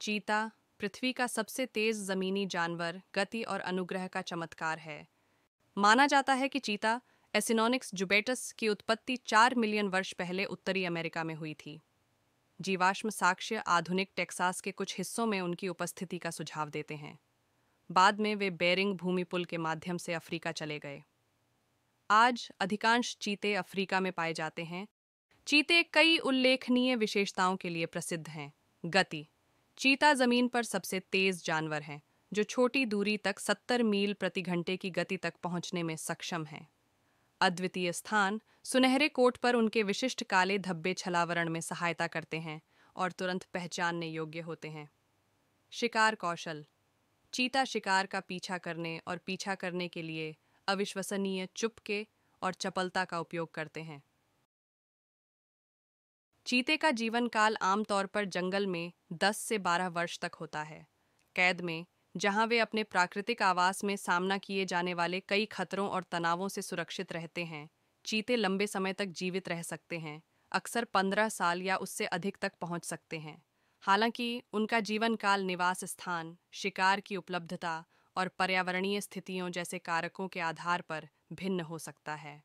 चीता पृथ्वी का सबसे तेज जमीनी जानवर गति और अनुग्रह का चमत्कार है माना जाता है कि चीता एसिनोनिक्स जुबेटस की उत्पत्ति चार मिलियन वर्ष पहले उत्तरी अमेरिका में हुई थी जीवाश्म साक्ष्य आधुनिक टेक्सास के कुछ हिस्सों में उनकी उपस्थिति का सुझाव देते हैं बाद में वे बेरिंग भूमि पुल के माध्यम से अफ्रीका चले गए आज अधिकांश चीते अफ्रीका में पाए जाते हैं चीते कई उल्लेखनीय विशेषताओं के लिए प्रसिद्ध हैं गति चीता ज़मीन पर सबसे तेज़ जानवर हैं जो छोटी दूरी तक 70 मील प्रति घंटे की गति तक पहुंचने में सक्षम हैं अद्वितीय स्थान सुनहरे कोट पर उनके विशिष्ट काले धब्बे छलावरण में सहायता करते हैं और तुरंत पहचानने योग्य होते हैं शिकार कौशल चीता शिकार का पीछा करने और पीछा करने के लिए अविश्वसनीय चुपके और चपलता का उपयोग करते हैं चीते का जीवन काल आमतौर पर जंगल में 10 से 12 वर्ष तक होता है कैद में जहां वे अपने प्राकृतिक आवास में सामना किए जाने वाले कई खतरों और तनावों से सुरक्षित रहते हैं चीते लंबे समय तक जीवित रह सकते हैं अक्सर 15 साल या उससे अधिक तक पहुंच सकते हैं हालांकि उनका जीवन काल निवास स्थान शिकार की उपलब्धता और पर्यावरणीय स्थितियों जैसे कारकों के आधार पर भिन्न हो सकता है